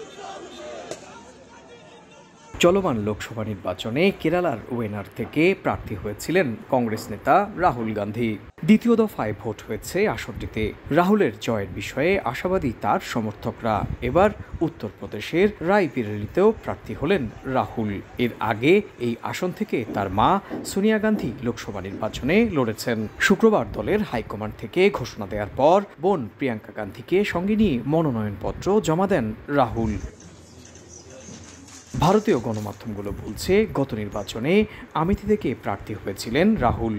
Let's go, চলমান লোকসভা নির্বাচনে কেরালার ওয়েনার থেকে প্রার্থী হয়েছিলেন কংগ্রেস নেতা রাহুল গান্ধী দ্বিতীয় দফায় ভোট হয়েছে আসনটিতে রাহুলের জয়ের বিষয়ে আশাবাদী তার সমর্থকরা এবার উত্তরপ্রদেশের রায়বিরেলিতেও প্রার্থী হলেন রাহুল এর আগে এই আসন থেকে তার মা সোনিয়া গান্ধী লোকসভা নির্বাচনে লড়েছেন শুক্রবার দলের হাইকমান্ড থেকে ঘোষণা দেওয়ার পর বোন প্রিয়াঙ্কা গান্ধীকে সঙ্গে নিয়ে মনোনয়নপত্র জমা দেন রাহুল ভারতীয় গণমাধ্যমগুলো বলছে গত নির্বাচনে আমিতি থেকে প্রার্থী হয়েছিলেন রাহুল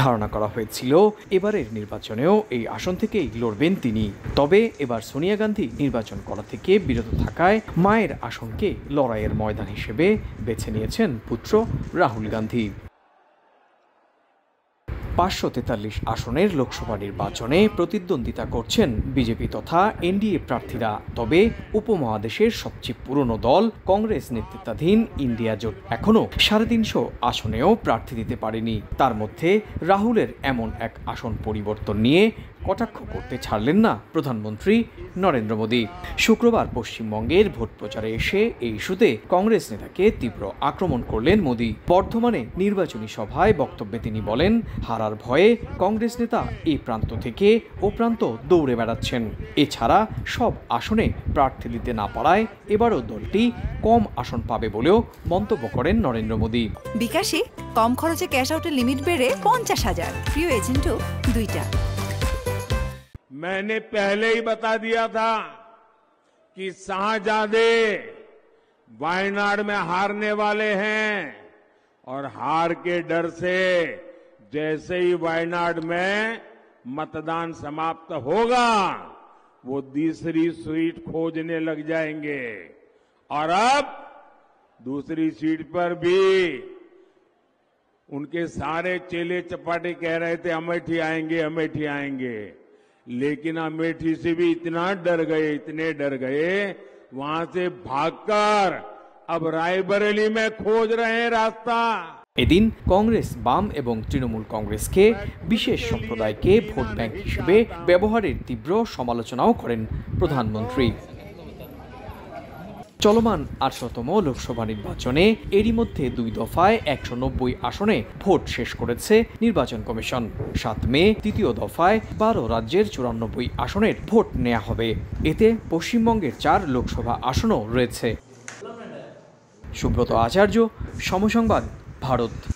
ধারণা করা হয়েছিল এবারের নির্বাচনেও এই আসন থেকেই লড়বেন তিনি তবে এবার সোনিয়া গান্ধী নির্বাচন করা থেকে বিরত থাকায় মায়ের আসনকে লড়াইয়ের ময়দান হিসেবে বেছে নিয়েছেন পুত্র রাহুল গান্ধী পাঁচশো তেতাল্লিশ আসনের লোকসভা নির্বাচনে প্রতিদ্বন্দ্বিতা করছেন বিজেপি তথা এনডিএ প্রার্থীরা তবে উপমহাদেশের সবচেয়ে পুরনো দল কংগ্রেস নেতৃত্বাধীন ইন্ডিয়া জোট এখনও সাড়ে তিনশো আসনেও প্রার্থী দিতে পারেনি তার মধ্যে রাহুলের এমন এক আসন পরিবর্তন নিয়ে কটাক্ষ করতে ছাড়লেন না প্রধানমন্ত্রী নরেন্দ্র মোদী শুক্রবার পশ্চিমবঙ্গের ভোট প্রচারে এসে এই ইস্যুতে কংগ্রেস নেতাকে তীব্র আক্রমণ করলেন মোদী বর্ধমানে নির্বাচনী সভায় বক্তব্যে তিনি বলেন হারার ভয়ে কংগ্রেস নেতা এ প্রান্ত থেকে ও প্রান্ত দৌড়ে বেড়াচ্ছেন এছাড়া সব আসনে প্রার্থী দিতে না পারায় এবারও দলটি কম আসন পাবে বলেও মন্তব্য করেন নরেন্দ্র মোদী বিকাশে কম খরচে ক্যাশ আউটের লিমিট বেড়ে পঞ্চাশ হাজার প্রিয় এজেন্টও দুইটা मैंने पहले ही बता दिया था कि शाहजादे वायनाड में हारने वाले हैं और हार के डर से जैसे ही वायनाड में मतदान समाप्त होगा वो तीसरी सीट खोजने लग जाएंगे और अब दूसरी सीट पर भी उनके सारे चेले चपाटे कह रहे थे अमेठी आएंगे अमेठी आएंगे लेकिन अमेठी से भी इतना डर गए इतने डर गए वहां से भागकर अब रायबरेली में खोज रहे हैं रास्ता এদিন কংগ্রেস বাম এবং তৃণমূল কংগ্রেসকে বিশেষ সম্প্রদায়কে ভোট ব্যাংক হিসেবে ব্যবহারের তীব্র সমালোচনাও করেন প্রধানমন্ত্রী চলমান আটশতম লোকসভা নির্বাচনে এরই মধ্যে দুই দফায় একশো নব্বই আসনে ভোট শেষ করেছে নির্বাচন কমিশন সাত মে তৃতীয় দফায় বারো রাজ্যের চুরানব্বই আসনের ভোট নেওয়া হবে এতে পশ্চিমবঙ্গের চার লোকসভা আসনও রয়েছে সুব্রত আচার্য সমসংবাদ ভারত